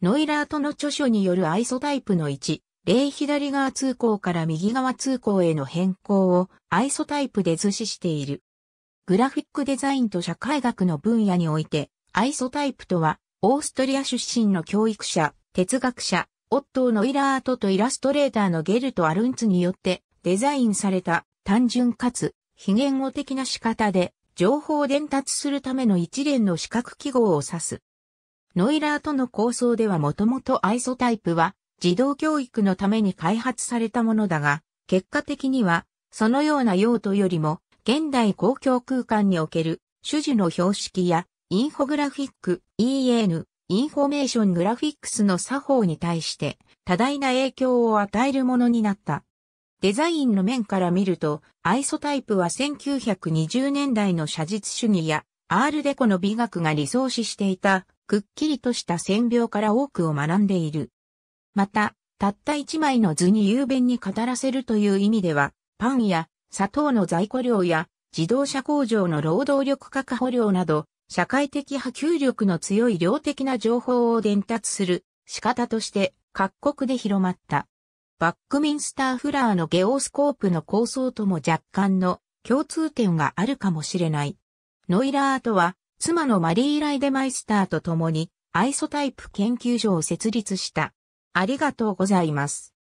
ノイラートの著書によるアイソタイプの1、例左側通行から右側通行への変更をアイソタイプで図示している。グラフィックデザインと社会学の分野において、アイソタイプとは、オーストリア出身の教育者、哲学者、オットー・ノイラートとイラストレーターのゲルト・アルンツによってデザインされた単純かつ非言語的な仕方で情報を伝達するための一連の視覚記号を指すノイラーとの構想ではもともとアイソタイプは児童教育のために開発されたものだが、結果的にはそのような用途よりも現代公共空間における種々の標識やインフォグラフィック EN インフォメーショングラフィックスの作法に対して多大な影響を与えるものになった。デザインの面から見ると、アイソタイプは1920年代の写実主義やアールデコの美学が理想視していたくっきりとした線描から多くを学んでいる。また、たった一枚の図に雄弁に語らせるという意味では、パンや砂糖の在庫量や自動車工場の労働力確保量など、社会的波及力の強い量的な情報を伝達する仕方として各国で広まった。バックミンスターフラーのゲオスコープの構想とも若干の共通点があるかもしれない。ノイラーとは妻のマリー・ライデマイスターと共にアイソタイプ研究所を設立した。ありがとうございます。